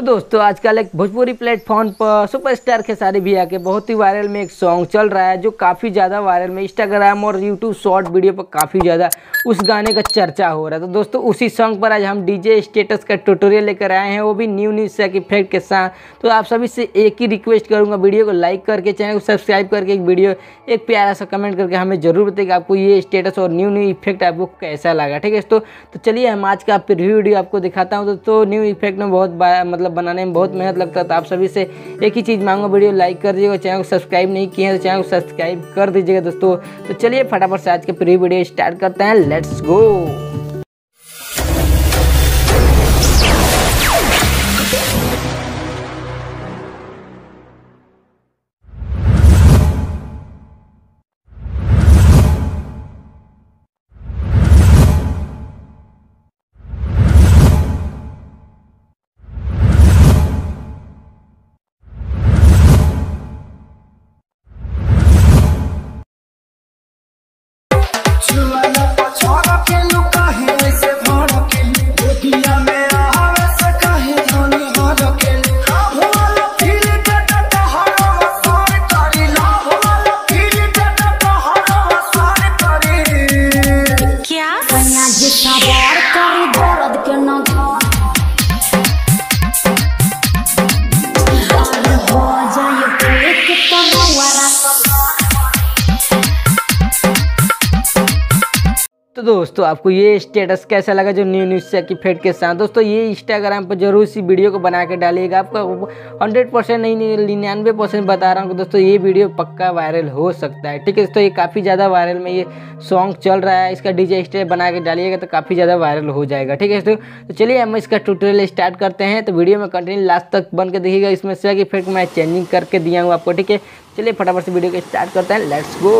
तो दोस्तों आजकल एक भोजपुरी प्लेटफॉर्म पर सुपरस्टार खेसारी भैया के बहुत ही वायरल में एक सॉन्ग चल रहा है जो काफ़ी ज़्यादा वायरल में इंस्टाग्राम और यूट्यूब शॉर्ट वीडियो पर काफ़ी ज़्यादा उस गाने का चर्चा हो रहा है तो दोस्तों उसी सॉन्ग पर आज हम डीजे स्टेटस का ट्यूटोरियल लेकर आए हैं वो भी न्यू न्यू सेक इफेक्ट के साथ तो आप सभी से एक ही रिक्वेस्ट करूँगा वीडियो को लाइक करके चैनल को सब्सक्राइब करके एक वीडियो एक प्यारा सा कमेंट करके हमें ज़रूर कि आपको ये स्टेटस और न्यू न्यू इफेक्ट आपको कैसा लगा ठीक है दोस्तों तो चलिए हम आज का प्रिव्यू वीडियो आपको दिखाता हूँ दोस्तों न्यू इफेक्ट में बहुत मतलब मतलब बनाने में बहुत मेहनत लगता था तो आप सभी से एक ही चीज़ मांगो वीडियो लाइक कर दीजिएगा चैनल को सब्सक्राइब नहीं किए हैं तो चैनल को सब्सक्राइब कर दीजिएगा दोस्तों तो चलिए फटाफट से आज के प्री वीडियो स्टार्ट करते हैं लेट्स गो तो दोस्तों आपको ये स्टेटस कैसा लगा जो न्यू न्यूज से की फेड के साथ दोस्तों ये इंस्टाग्राम पर जरूर इसी वीडियो को बना के डालिएगा आपका हंड्रेड परसेंट नहीं निन्यानवे परसेंट बता रहा हूँ दोस्तों ये वीडियो पक्का वायरल हो सकता है ठीक है दोस्तों ये काफ़ी ज़्यादा वायरल में ये सॉन्ग चल रहा है इसका डीजे स्टेप बना के डालिएगा तो काफ़ी ज़्यादा वायरल हो जाएगा ठीक है दोस्तों तो चलिए हम इसका ट्यूटोरियल स्टार्ट करते हैं तो वीडियो में कंटिन्यू लास्ट तक बन के देखिएगा इसमें से फिर मैं चेंजिंग करके दिया हूँ आपको ठीक है चलिए फटाफट से वीडियो को स्टार्ट करते हैं लेट्स गो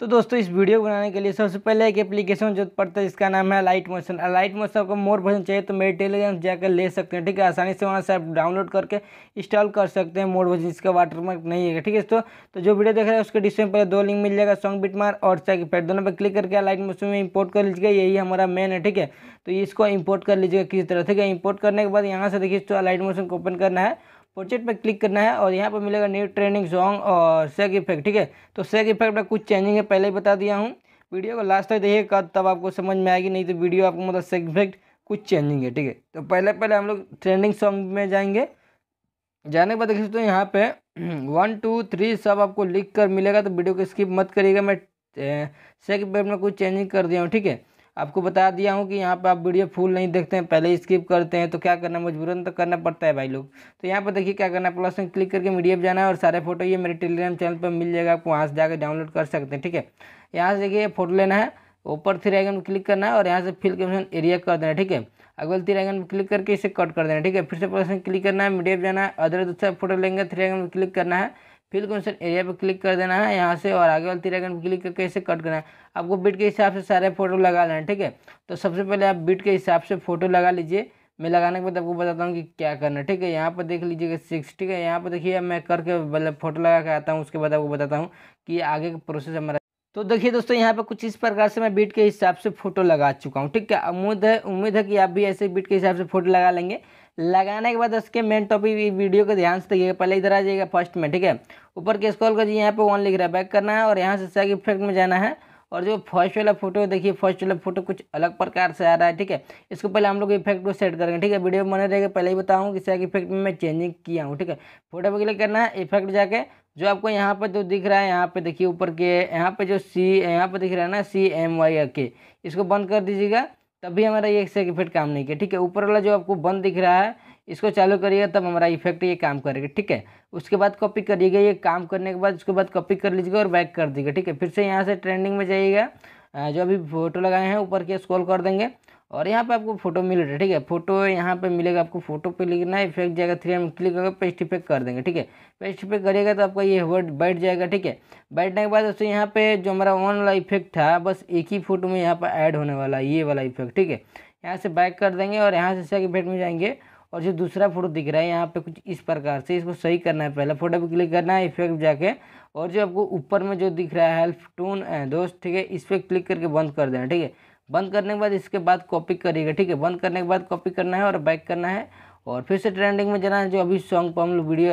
तो दोस्तों इस वीडियो को बनाने के लिए सबसे पहले एक एप्लीकेशन जो पड़ता है जिसका नाम है लाइट मोशन लाइट मोशन आपको मोर वर्जन चाहिए तो मेरे टेलीग्राम जाकर ले सकते हैं ठीक है आसानी से वहाँ से आप डाउनलोड करके इंस्टॉल कर सकते हैं मोर वर्जन जिसका वाटरमार्क नहीं है ठीक है दोस्तों तो जो वीडियो देख रहे हैं उसके डिस्प्ले पर दो लिंक मिल जाएगा सॉन्ग बिटमार और चेक पैड दोनों पर क्लिक करके लाइट मोशन में इंपोर्ट कर लीजिएगा यही हमारा मेन है ठीक है तो इसको इम्पोर्ट कर लीजिएगा किसी तरह ठीक है इम्पोर्ट करने के बाद यहाँ से देखिए तो लाइट मोशन को ओपन करना है प्रोजेक्ट पर क्लिक करना है और यहाँ पर मिलेगा न्यू ट्रेनिंग सॉन्ग और सेक इफेक्ट ठीक है तो सेक इफेक्ट में कुछ चेंजिंग है पहले ही बता दिया हूँ वीडियो को लास्ट तक देखिएगा तब आपको समझ में आएगी नहीं तो वीडियो आपको मतलब सेक इफेक्ट कुछ चेंजिंग है ठीक है तो पहले पहले हम लोग ट्रेंडिंग सॉन्ग में जाएंगे जाने के बाद देख सकते हो यहाँ पे वन टू थ्री सब आपको लिख कर मिलेगा तो वीडियो को स्किप मत करिएगा मैं सेक इफेक्ट में कुछ चेंजिंग कर दिया हूँ ठीक है आपको बता दिया हूँ कि यहाँ पर आप वीडियो फुल नहीं देखते हैं पहले स्किप करते हैं तो क्या करना मजबूरन तो करना पड़ता है भाई लोग तो यहाँ पर देखिए क्या करना है प्लस में क्लिक करके मीडिया पर जाना है और सारे फोटो ये मेरे टेलीग्राम चैनल पर मिल जाएगा आप वहाँ से जाकर डाउनलोड कर सकते हैं ठीक है यहाँ से देखिए फोटो लेना है ऊपर थ्री आइकन क्लिक करना है और यहाँ से फिल कमीशन एरिया कर देना ठीक है अगल थ्री आइकन क्लिक करके इसे कट कर देना ठीक है फिर से प्लस में क्लिक करना है मीडिया पर जाना है अदर दूसरा फोटो लेंगे थ्री आइकन क्लिक करना है फिल कंस्ट्रक्ट एरिया पे क्लिक कर देना है यहाँ से और आगे वाली तीरागन पर क्लिक करके इसे कट करना है आपको बिट के हिसाब से सारे फोटो लगा लेना ठीक है तो सबसे पहले आप बिट के हिसाब से फोटो लगा लीजिए मैं लगाने के बाद आपको बताता हूँ कि क्या करना है ठीक है यहाँ पर देख लीजिएगा सिक्स ठीक है यहाँ पर देखिए मैं करके मतलब फोटो लगा के आता हूँ उसके बाद आपको बताता हूँ कि आगे का प्रोसेस हमारा तो देखिए दोस्तों यहाँ पर कुछ इस प्रकार से मैं बीट के हिसाब से फोटो लगा चुका हूँ ठीक है उम्मीद है उम्मीद है कि आप भी ऐसे बीट के हिसाब से फोटो लगा लेंगे लगाने के बाद उसके मेन टॉपिक वीडियो को ध्यान से देखिएगा पहले इधर आ जाइएगा फर्स्ट में ठीक है ऊपर के स्क्रॉल कर यहाँ पे वन लिख रहा है बैक करना है और यहाँ से सेग इफेक्ट में जाना है और जो फर्स्ट वाला फोटो देखिए फर्स्ट वाला फोटो कुछ अलग प्रकार से आ रहा है ठीक है इसको पहले हम लोग इफेक्ट को सेट करेंगे ठीक है वीडियो बने रहेगा पहले ही बताऊँ कि सैक इफेक्ट में मैं चेंजिंग किया हूँ ठीक है फोटो पर क्लिक करना है इफेक्ट जाके जो आपको यहाँ पर जो दिख रहा है यहाँ पे देखिए ऊपर के यहाँ पर जो सी यहाँ पर दिख रहा है ना सी एम वाई के इसको बंद कर दीजिएगा तब भी हमारा ये एक इफेक्ट काम नहीं किया ठीक है ऊपर वाला जो आपको बंद दिख रहा है इसको चालू करिएगा तब हमारा इफेक्ट ये काम करेगा ठीक है उसके बाद कॉपी करिएगा ये काम करने के बाद उसके बाद कॉपी कर लीजिएगा और बैक कर दीजिएगा ठीक है फिर से यहाँ से ट्रेंडिंग में जाइएगा जो अभी फोटो लगाए हैं ऊपर के स्क्रॉल कर देंगे और यहाँ पे आपको फोटो मिल रहा है ठीक है फोटो यहाँ पे मिलेगा आपको फोटो पे लिखना है इफेक्ट जाएगा थ्री एम क्लिक करके पेस्ट इफेक्ट कर देंगे ठीक है पेस्ट इफेक्ट करिएगा तो आपका ये वर्ड बैठ जाएगा ठीक है बैठने के बाद दोस्तों यहाँ पे जो हमारा वन वाला इफेक्ट था बस एक ही फोटो में यहाँ पर ऐड होने वाला ये वाला इफेक्ट ठीक है यहाँ से बैक कर देंगे और यहाँ से सेक इफेक्ट में जाएंगे और जो दूसरा फोटो दिख रहा है यहाँ पे कुछ इस प्रकार से इसको सही करना है पहले फोटो पर क्लिक करना है इफेक्ट जाके और जो आपको ऊपर में जो दिख रहा है हेल्प टून दोस्त ठीक है इस पर क्लिक करके बंद कर देना ठीक है बंद करने के बाद इसके बाद कॉपी करिएगा ठीक है बंद करने के बाद कॉपी करना है और बैक करना है और फिर से ट्रेंडिंग में जाना है जो अभी सॉन्ग पर हम लोग वीडियो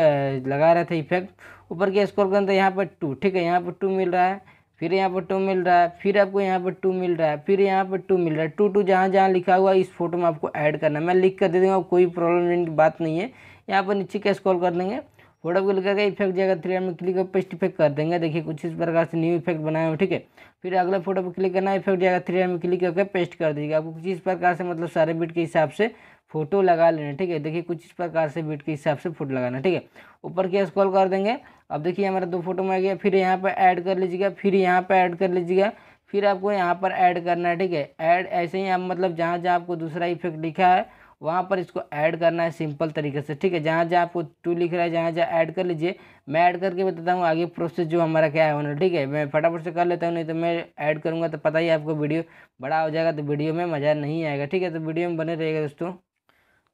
लगा रहे थे इफेक्ट ऊपर की स्कोर करते हैं यहाँ पर टू ठीक है यहाँ पर टू मिल रहा है फिर यहाँ पर टू मिल रहा है फिर आपको यहाँ पर टू मिल रहा है फिर यहाँ पर टू मिल रहा है टू टू जहाँ जहाँ लिखा हुआ है इस फोटो में आपको ऐड करना है मैं लिख कर दे दूँगा कोई प्रॉब्लम की बात नहीं है यहाँ पर नीचे का स्कॉल कर देंगे फोटो को लगेगा इफेक्ट जाएगा थ्री में क्लिक और पेस्ट इफेक्ट कर देंगे देखिए कुछ इस प्रकार से न्यू इफेक्ट बनाए हो ठीक है फिर अगले फोटो पर क्लिक करना इफेक्ट जाएगा थ्री में क्लिक करके पेस्ट कर दीजिएगा आपको कुछ इस प्रकार से मतलब सारे बीट के हिसाब से फोटो लगा लेना ठीक है देखिए कुछ इस प्रकार से बीट के हिसाब से फोटो लगाना ठीक है ऊपर की स्क्रॉल कर देंगे अब देखिए हमारा दो फोटो में आ गया फिर यहाँ पर ऐड कर लीजिएगा फिर यहाँ पर ऐड कर लीजिएगा फिर आपको यहाँ पर ऐड करना है ठीक है ऐड ऐसे ही आप मतलब जहाँ जहाँ आपको दूसरा इफेक्ट लिखा है वहाँ पर इसको ऐड करना है सिंपल तरीके से ठीक है जहाँ जहाँ आपको टू लिख रहा है जहाँ जहाँ ऐड कर लीजिए मैं ऐड करके बताता हूँ आगे प्रोसेस जो हमारा क्या है होना ठीक है मैं फटाफट से कर लेता हूँ नहीं तो मैं ऐड करूँगा तो पता ही आपको वीडियो बड़ा हो जाएगा तो वीडियो में मज़ा नहीं आएगा ठीक है तो वीडियो में बने रहेगा दोस्तों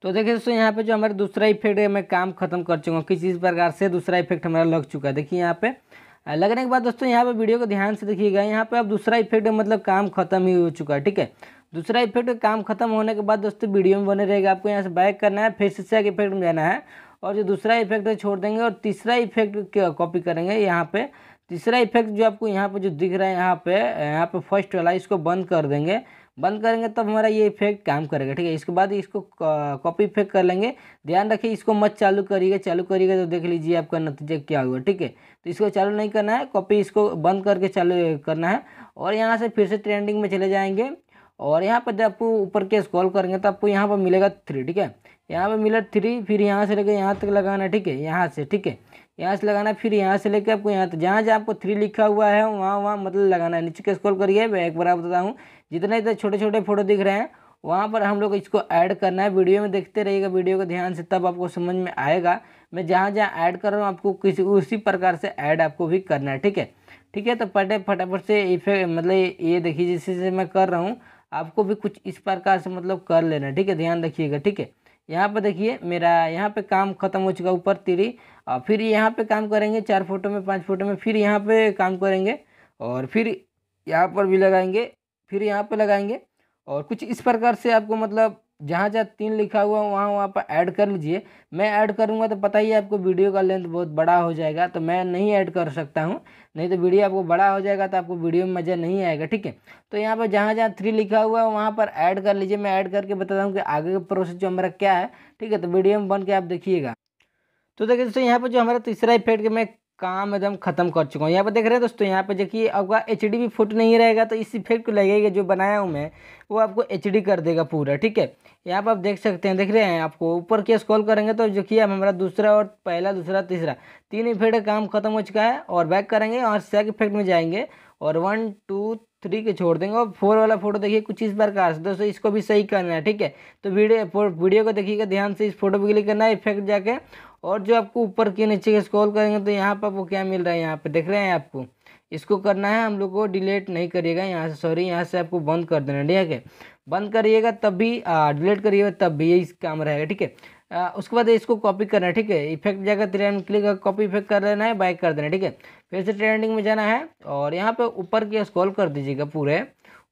तो देखिए दोस्तों यहाँ पे जो हमारा दूसरा इफेक्ट है मैं काम खत्म कर चुका हूँ किसी प्रकार से दूसरा इफेक्ट हमारा लग चुका है देखिए यहाँ पे लगने के बाद दोस्तों यहाँ पे वीडियो को ध्यान से देखिएगा यहाँ पे अब दूसरा इफेक्ट मतलब काम खत्म ही हो चुका है ठीक है दूसरा इफेक्ट काम खत्म होने के बाद दोस्तों वीडियो में बने रहेगा आपको यहाँ से बैक करना है फिर से के इफेक्ट में जाना है और जो दूसरा इफेक्ट है छोड़ देंगे और तीसरा इफेक्ट कॉपी करेंगे यहाँ पे तीसरा इफेक्ट जो आपको यहाँ पे जो दिख रहा है यहाँ पे यहाँ पे फर्स्ट वाला इसको बंद कर देंगे बंद करेंगे तब हमारा ये इफेक्ट काम करेगा ठीक है इसके बाद इसको कॉपी इफेक्ट कर लेंगे ध्यान रखिए इसको मत चालू करिएगा चालू करिएगा तो देख लीजिए आपका नतीजा क्या हुआ ठीक है तो इसको चालू नहीं करना है कॉपी इसको बंद करके चालू करना है और यहाँ से फिर से ट्रेंडिंग में चले जाएंगे और यहाँ पर जब आपको ऊपर के स्क्रॉल करेंगे तो आपको यहाँ पर मिलेगा थ्री ठीक है यहाँ पर मिला थ्री फिर यहाँ से लेकर यहाँ तक लगाना है ठीक है यहाँ से ठीक है यहाँ से लगाना फिर यहाँ से लेकर आपको यहाँ तक जहाँ जहाँ आपको थ्री लिखा हुआ है वहाँ वहाँ मतलब लगाना है नीचे के स्क्रॉल करिए मैं एक बार आप बताता हूँ जितने इधर छोटे छोटे फोटो दिख रहे हैं वहाँ पर हम लोग इसको ऐड करना है वीडियो में देखते रहिएगा वीडियो को ध्यान से तब आपको समझ में आएगा मैं जहाँ जहाँ ऐड कर रहा हूँ आपको किसी उसी प्रकार से ऐड आपको भी करना है ठीक है ठीक है तो फटे फटाफट से इफेक्ट मतलब ये देखिए जिससे मैं कर रहा हूँ आपको भी कुछ इस प्रकार से मतलब कर लेना ठीक है ध्यान रखिएगा ठीक है यहाँ पर देखिए मेरा यहाँ पे काम खत्म हो चुका ऊपर तीरी और फिर यहाँ पे काम करेंगे चार फोटो में पांच फोटो में फिर यहाँ पे काम करेंगे और फिर यहाँ पर भी लगाएंगे फिर यहाँ पे लगाएंगे और कुछ इस प्रकार से आपको मतलब जहाँ जहाँ तीन लिखा हुआ है वहाँ वहाँ पर ऐड कर लीजिए मैं ऐड करूँगा तो पता ही आपको वीडियो का लेंथ बहुत बड़ा हो जाएगा तो मैं नहीं ऐड कर सकता हूँ नहीं तो वीडियो आपको बड़ा हो जाएगा तो आपको वीडियो में मज़ा नहीं आएगा ठीक है तो यहाँ पर जहाँ जहाँ थ्री लिखा हुआ है वहाँ पर ऐड कर लीजिए मैं ऐड करके बताता हूँ कि आगे का प्रोसेस जो हमारा क्या है ठीक है तो वीडियो में बन के आप देखिएगा तो देखिए दोस्तों यहाँ पर जो हमारा तीसरा इफेक्ट मैं काम एकदम खत्म कर चुका हूँ यहाँ पर देख रहे हैं दोस्तों यहाँ पर देखिए आपका एच डी भी फुट नहीं रहेगा तो इस इफेक्ट को लगेगा जो बनाया हूँ मैं वो आपको एच डी कर देगा पूरा ठीक है यहाँ पर आप देख सकते हैं देख रहे हैं आपको ऊपर के स्क्रॉल करेंगे तो देखिए अब हमारा दूसरा और पहला दूसरा तीसरा तीन इफेक्ट का काम खत्म हो चुका है और बैक करेंगे और सेक इफेक्ट में जाएंगे और वन टू थ्री के छोड़ देंगे और फोर वाला फोटो देखिए कुछ इस प्रकार से दोस्तों इसको भी सही करना है ठीक है तो वीडियो वीडियो को देखिएगा ध्यान से इस फोटो पर क्लिक करना है इफेक्ट जाके और जो आपको ऊपर के नीचे के स्क्रॉल करेंगे तो यहाँ पर आपको क्या मिल रहा है यहाँ पर देख रहे हैं आपको इसको करना है हम लोग को डिलीट नहीं करिएगा यहाँ से सॉरी यहाँ से आपको बंद कर देना ठीक है बंद करिएगा तब भी डिलीट करिएगा तब भी यही काम रहेगा ठीक है आ, उसके बाद इसको कॉपी करना है ठीक है इफेक्ट जाकर ट्रेंड क्लिक कॉपी इफेक्ट कर लेना है बाइक कर देना ठीक है फिर से ट्रेंडिंग में जाना है और यहाँ पर ऊपर की स्क्रॉल कर दीजिएगा पूरे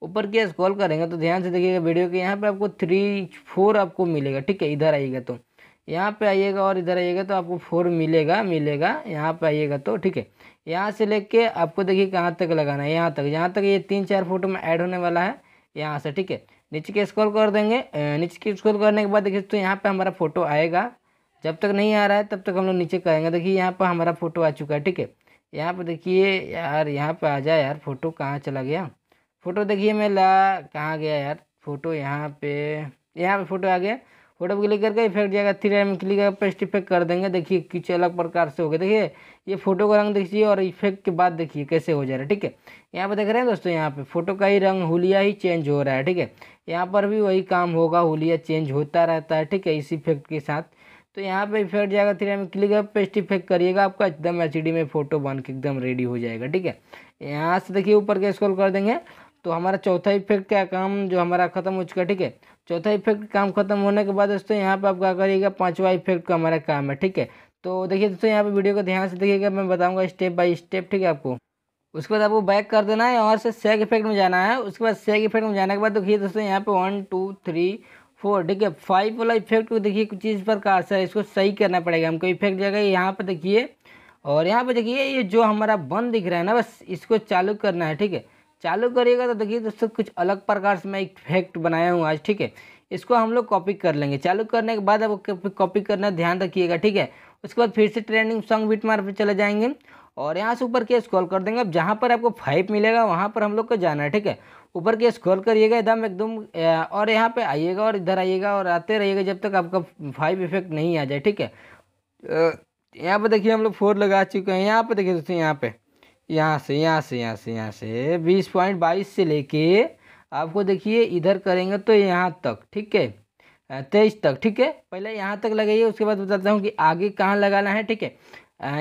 ऊपर की स्क्रॉल करेंगे तो ध्यान से देखिएगा वीडियो के यहाँ पर आपको थ्री फोर आपको मिलेगा ठीक है इधर आइएगा तो यहाँ पे आइएगा और इधर आइएगा तो आपको फोर मिलेगा मिलेगा यहाँ पे आइएगा तो ठीक है यहाँ से लेके आपको देखिए कहाँ तक लगाना है यहाँ तक यहाँ तक ये तीन चार फोटो में ऐड होने वाला है यहाँ से ठीक है नीचे के स्क्रॉल कर देंगे नीचे के स्क्रॉल करने के बाद देखिए तो यहाँ पर हमारा फोटो आएगा जब तक नहीं आ रहा है तब तक हम लोग नीचे करेंगे देखिए यहाँ पर हमारा फोटो आ चुका है ठीक है यहाँ पर देखिए यार यहाँ पर आ जाए यार फोटो कहाँ चला गया फोटो देखिए मैं ला कहाँ गया यार फोटो यहाँ पे यहाँ पे फोटो आ गया फोटो क्लिक करके इफेक्ट जाएगा थ्री में क्लिक करके पेस्ट इफेक्ट कर देंगे देखिए कुछ अलग प्रकार से हो गया देखिए ये फोटो का रंग देखिए और इफेक्ट के बाद देखिए कैसे हो जा रहा है ठीक है यहाँ पर देख रहे हैं दोस्तों यहाँ पे फोटो का ही रंग होलिया ही चेंज हो रहा है ठीक है यहाँ पर भी वही काम होगा होलिया चेंज होता रहता है ठीक है इस इफेक्ट के साथ तो यहाँ पे इफेक्ट जाएगा थ्री में क्लिक करके पेस्ट इफेक्ट करिएगा आपका एकदम एच में फोटो बन के एकदम रेडी हो जाएगा ठीक है यहाँ से देखिए ऊपर के स्क्रॉल कर देंगे तो हमारा चौथा इफेक्ट का काम जो हमारा ख़त्म हो चुका है ठीक है चौथा इफेक्ट काम खत्म होने के बाद दोस्तों यहाँ पर आप क्या करिएगा पाँचवा इफेक्ट का हमारा काम है ठीक है तो देखिए दोस्तों यहाँ पर वीडियो को ध्यान से देखिएगा मैं बताऊँगा स्टेप बाई स्टेप ठीक है आपको उसके बाद आपको बैक कर देना है और से सेग इफेक्ट में जाना है उसके बाद सेग इफेक्ट में जाने के बाद देखिए दोस्तों यहाँ पे वन टू थ्री फोर ठीक है फाइव वाला इफेक्ट को देखिए कुछ चीज़ पर का असर इसको सही करना पड़ेगा हमको इफेक्ट जगह यहाँ पर देखिए और यहाँ पर देखिए ये जो हमारा बंद दिख रहा है ना बस इसको चालू करना है ठीक है चालू करिएगा तो देखिए दोस्तों कुछ अलग प्रकार से मैं एक फैक्ट बनाया हूँ आज ठीक है इसको हम लोग कॉपी कर लेंगे चालू करने के बाद आपको कॉपी करना ध्यान रखिएगा ठीक है उसके बाद फिर से ट्रेंडिंग सॉन्ग बीट मार पर चले जाएंगे और यहाँ से ऊपर के स्क्रॉल कर देंगे अब जहाँ पर आपको फाइव मिलेगा वहाँ पर हम लोग को जाना है ठीक है ऊपर के स्क्रॉल करिएगा एकदम एकदम और यहाँ पे आइएगा और इधर आइएगा और आते रहिएगा जब तक आपका फाइव इफेक्ट नहीं आ जाए ठीक है यहाँ पर देखिए हम लोग फोर लगा चुके हैं यहाँ पर देखिए दोस्तों यहाँ पर यहाँ से यहाँ से यहाँ से यहाँ से बीस पॉइंट बाईस से लेके आपको देखिए इधर करेंगे तो यहाँ तक ठीक है तेईस तक ठीक है पहले यहाँ तक लगाइए उसके बाद बताता हूँ कि आगे कहाँ लगाना है ठीक है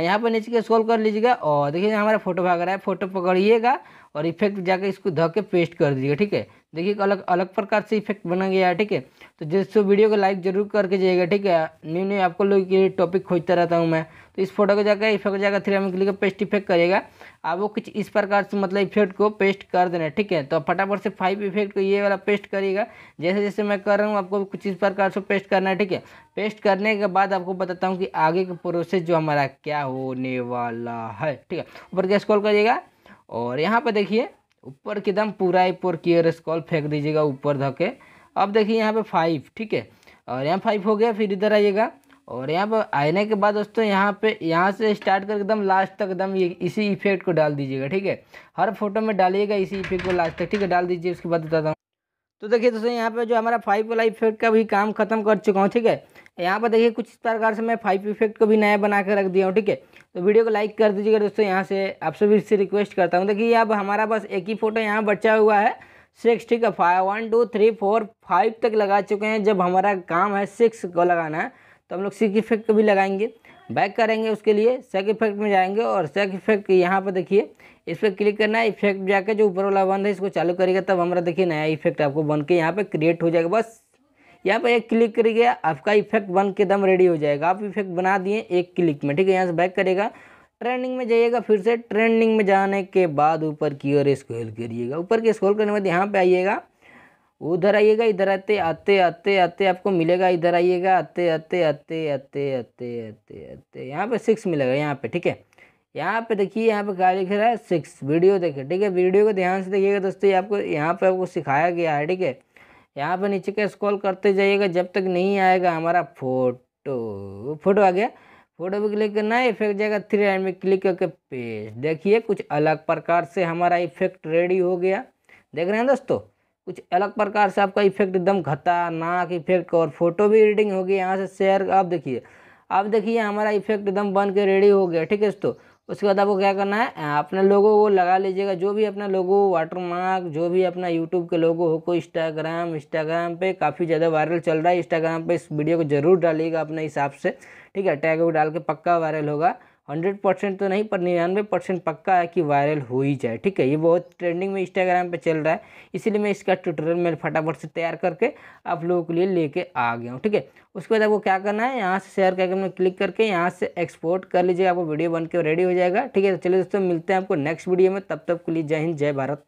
यहाँ पर नीचे के स्क्रॉल कर लीजिएगा और देखिए हमारा फोटो भाग रहा है फोटो पकड़िएगा और इफेक्ट जाकर इसको धो के पेस्ट कर दीजिएगा ठीक है देखिए अलग अलग प्रकार से इफेक्ट बना गया है ठीक है तो जिससे वीडियो को लाइक जरूर करके जाइएगा ठीक है न्यू न्यू आपको लोग के लिए टॉपिक खोजता रहता हूँ मैं तो इस फोटो को जाकर इफेक्ट जाकर three M click paste effect करेगा अब वो कुछ इस प्रकार से मतलब इफेक्ट को पेस्ट कर देना है ठीक है तो फटाफट से फाइव इफेक्ट को ये वाला पेस्ट करिएगा जैसे जैसे मैं कर रहा हूँ आपको कुछ इस प्रकार से पेस्ट करना है ठीक है पेस्ट करने के बाद आपको बताता हूँ कि आगे का प्रोसेस जो हमारा क्या होने वाला है ठीक है ऊपर के स्कॉल करिएगा और यहाँ पर देखिए ऊपर के दम पूरा ऊपर क्लियर स्कॉल फेंक दीजिएगा ऊपर धके अब देखिए यहाँ पे फाइव ठीक है और यहाँ फाइव हो गया फिर इधर आइएगा और यहाँ पर आने के बाद दोस्तों यहाँ पे यहाँ से स्टार्ट कर एकदम लास्ट तक एकदम ये इसी इफेक्ट को डाल दीजिएगा ठीक है हर फोटो में डालिएगा इसी इफेक्ट को लास्ट तक ठीक है डाल दीजिए उसके बाद बताता हूँ तो देखिए दोस्तों यहाँ पे जो हमारा फाइव वाला इफेक्ट का भी काम खत्म कर चुका हूँ ठीक है यहाँ पर देखिए कुछ इस प्रकार से मैं फाइव इफेक्ट को भी नया बना के रख दिया हूँ ठीक है तो वीडियो को लाइक कर दीजिएगा दोस्तों यहाँ से आप सभी से रिक्वेस्ट करता हूँ देखिए अब हमारा बस एक ही फोटो यहाँ बचा हुआ है सिक्स ठीक है five one two three four five तक लगा चुके हैं जब हमारा काम है सिक्स को लगाना है तो हम लोग सिक इफेक्ट भी लगाएंगे बैक करेंगे उसके लिए सेक इफेक्ट में जाएंगे और सेक इफेक्ट यहाँ पर देखिए इस पर क्लिक करना है इफेक्ट जाके जो ऊपर वाला बंद है इसको चालू करेगा तब हमारा देखिए नया इफेक्ट आपको बन के यहाँ पर क्रिएट हो जाएगा बस यहाँ पर एक क्लिक करिएगा आपका इफेक्ट बन के दम रेडी हो जाएगा आप इफेक्ट बना दिए एक क्लिक में ठीक है यहाँ से बैक करेगा ट्रेंडिंग में जाइएगा फिर से ट्रेंडिंग में जाने के बाद ऊपर की ओर स्क्रॉल करिएगा ऊपर के स्क्रॉल करने के बाद यहाँ पे आइएगा उधर आइएगा इधर आते आते आते आते आपको मिलेगा इधर आइएगा आते आते आते आते आते आते आते यहाँ पे सिक्स मिलेगा यहाँ पे ठीक है यहाँ पे देखिए यहाँ पे क्या लिख रहा है सिक्स वीडियो देखिए ठीक है वीडियो को ध्यान से देखिएगा दोस्तों ये आपको यहाँ पे आपको सिखाया गया है ठीक है यहाँ पे नीचे का स्क्रॉल करते जाइएगा जब तक नहीं आएगा हमारा फोटो फोटो आ गया फोटो पर क्लिक करना है इफेक्ट जाएगा थ्री लाइन में क्लिक करके पेज देखिए कुछ अलग प्रकार से हमारा इफेक्ट रेडी हो गया देख रहे हैं दोस्तों कुछ अलग प्रकार से आपका इफेक्ट एकदम खतरनाक नाक इफेक्ट और फोटो भी एडिटिंग होगी यहाँ से शेयर आप देखिए आप देखिए हमारा इफेक्ट एकदम बन के रेडी हो गया ठीक है तो उसके बाद आपको क्या करना है अपने लोगों को लगा लीजिएगा जो भी अपना लोगो वाटर मार्क जो भी अपना यूट्यूब के लोगो हो को इंस्टाग्राम इंस्टाग्राम पे काफ़ी ज़्यादा वायरल चल रहा है इंस्टाग्राम पे इस वीडियो को जरूर डालिएगा अपने हिसाब से ठीक है टैग डाल के पक्का वायरल होगा हंड्रेड परसेंट तो नहीं पर निन्यानवे परसेंट पक्का है कि वायरल हो ही जाए ठीक है ये बहुत ट्रेंडिंग में इंस्टाग्राम पे चल रहा है इसीलिए मैं इसका ट्यूटोरियल मैं फटाफट से तैयार करके आप लोगों के लिए लेके आ गया हूँ ठीक है उसके बाद आपको क्या करना है यहाँ से शेयर करके मैं क्लिक करके यहाँ से एक्सपोर्ट कर लीजिए आपको वीडियो बन के रेडी हो जाएगा ठीक है तो चलिए दोस्तों मिलते हैं आपको नेक्स्ट वीडियो में तब तक के लिए जय हिंद जय भारत